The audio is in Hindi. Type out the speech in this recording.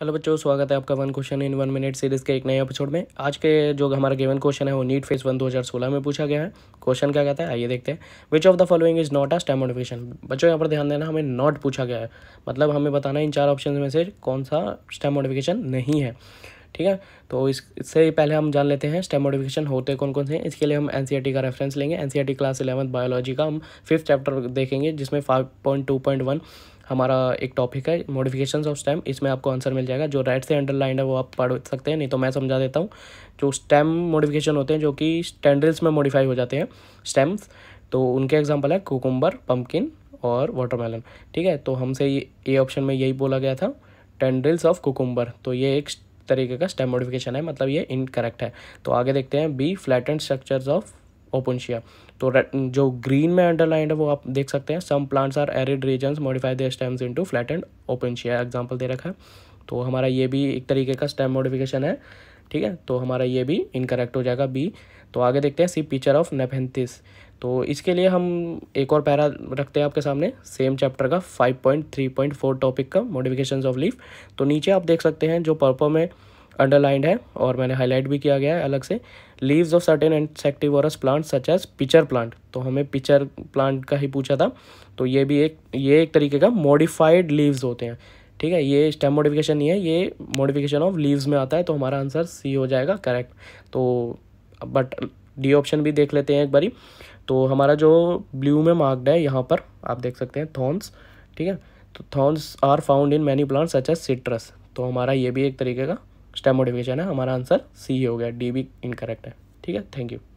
हेलो बच्चों स्वागत है आपका one question in one minute series के एक नए एपिसोड में आज के जो हमारा गिवन क्वेश्चन है वो नीट फेस वन 2016 में पूछा गया है क्वेश्चन क्या कहता है आइए देखते हैं which of the following is not a stem modification बच्चों यहाँ पर ध्यान देना हमें नॉट पूछा गया है मतलब हमें बताना इन चार ऑप्शन में से कौन सा स्टेम मॉडिफिकेशन नहीं है ठीक है तो इससे पहले हम जान लेते हैं स्टेम मॉडिफिकेशन होते कौन कौन से हैं इसके लिए हम एन e का रेफरेंस लेंगे एन क्लास इलेवंथ बायोलॉजी का हम फिफ्थ चैप्टर देखेंगे जिसमें five point two point one हमारा एक टॉपिक है मॉडिफिकेशन ऑफ स्टेम इसमें आपको आंसर मिल जाएगा जो राइट से अंडरलाइन है वो आप पढ़ सकते हैं नहीं तो मैं समझा देता हूँ जो स्टेम मॉडिफिकेशन होते हैं जो कि स्टैंडल्स में मॉडिफाई हो जाते हैं स्टेम्स तो उनके एग्जाम्पल है कोकुम्बर पम्पकिन और वाटरमेलन ठीक है तो हमसे ये ऑप्शन में यही बोला गया था टेंडल्स ऑफ कुकुम्बर तो ये एक तरीके का स्टेम मॉडिफिकेशन है मतलब ये इनकरेक्ट है तो आगे देखते हैं B flattened structures of Opuntia तो जो ग्रीन में अंडरलाइंड है वो आप देख सकते हैं some plants are arid region modify their stems to flat and Opuntia example दे रखा है तो हमारा ये भी एक तरीके का स्टेम मॉडिफिकेशन है ठीक है तो हमारा ये भी इनकरेक्ट हो जाएगा बी तो आगे देखते हैं सी पिक्चर ऑफ नेपेंथिस तो इसके लिए हम एक और पैरा रखते हैं आपके सामने सेम चैप्टर का 5.3.4 टॉपिक का मॉडिफिकेशंस ऑफ लीफ तो नीचे आप देख सकते हैं जो पर्पल में अंडरलाइंड है और मैंने हाईलाइट भी किया गया है अलग से leaves of certain insectivorous plant such as pitcher plant तो हमें पिचर प्लांट का ही पूछा था तो ये भी एक ये एक तरीके का मॉडिफाइड लीव्स होते हैं ठीक है ये स्टेम मोडिफिकेशन नहीं है ये मोडिफिकेशन ऑफ लीव्स में आता है तो हमारा आंसर सी हो जाएगा करेक्ट तो बट डी ऑप्शन भी देख लेते हैं एक बारी तो हमारा जो ब्लू में मार्क्ड है यहाँ पर आप देख सकते हैं थॉन्स ठीक है तो thorns are found in many plants such as citrus तो हमारा ये भी एक तरीके का स्टेम मोडिफिकेशन है हमारा आंसर सी हो गया डी भी इनकरेक्ट है ठीक है थैंक यू